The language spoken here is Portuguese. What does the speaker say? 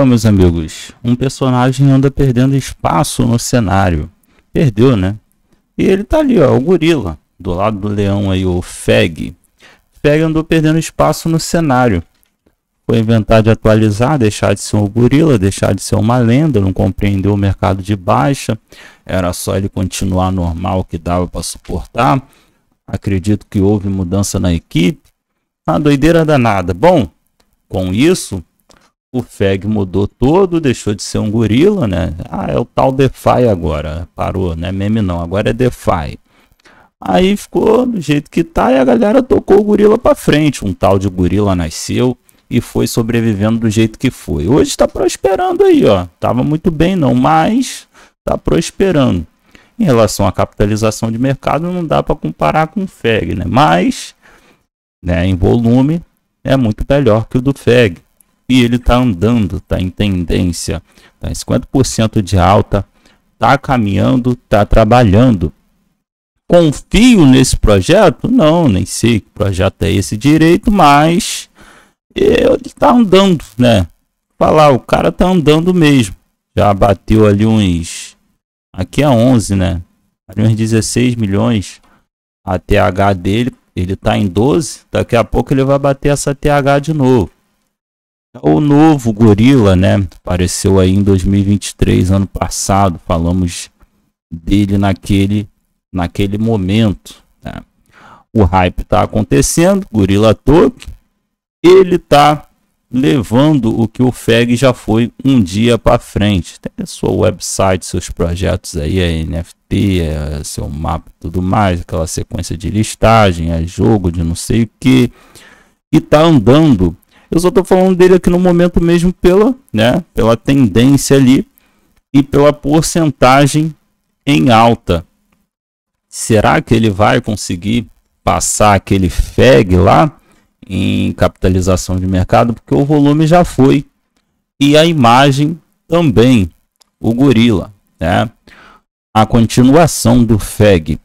Então, meus amigos, um personagem anda perdendo espaço no cenário. Perdeu, né? E ele tá ali, ó, o gorila. Do lado do leão aí, o Feg. Feg andou perdendo espaço no cenário. Foi inventar de atualizar, deixar de ser um gorila, deixar de ser uma lenda, não compreendeu o mercado de baixa. Era só ele continuar normal que dava para suportar. Acredito que houve mudança na equipe. Uma doideira danada. Bom, com isso, o Feg mudou todo, deixou de ser um gorila, né? Ah, é o tal DeFi agora. Parou, não é meme não, agora é DeFi. Aí ficou do jeito que tá e a galera tocou o gorila para frente. Um tal de gorila nasceu e foi sobrevivendo do jeito que foi. Hoje está prosperando aí, ó. Tava muito bem não, mas tá prosperando. Em relação à capitalização de mercado, não dá para comparar com o Feg, né? Mas, né, em volume é muito melhor que o do Feg e ele está andando, está em tendência, tá 50% de alta, tá caminhando, tá trabalhando. Confio nesse projeto? Não, nem sei que projeto é esse direito, mas ele está andando, né? Falar, ah, o cara está andando mesmo. Já bateu ali uns. Aqui é 11, né? Ali uns 16 milhões. A TH dele, ele está em 12. Daqui a pouco ele vai bater essa TH de novo. O novo Gorila, né? Apareceu aí em 2023, ano passado. Falamos dele naquele, naquele momento. Né? O hype tá acontecendo, Gorila Talk. Ele tá levando o que o FEG já foi um dia para frente. Tem a sua website, seus projetos aí, a é NFT, a é seu mapa tudo mais, aquela sequência de listagem, a é jogo de não sei o que. E tá andando eu só estou falando dele aqui no momento mesmo pela, né, pela tendência ali e pela porcentagem em alta. Será que ele vai conseguir passar aquele FEG lá em capitalização de mercado? Porque o volume já foi e a imagem também, o gorila, né? A continuação do FEG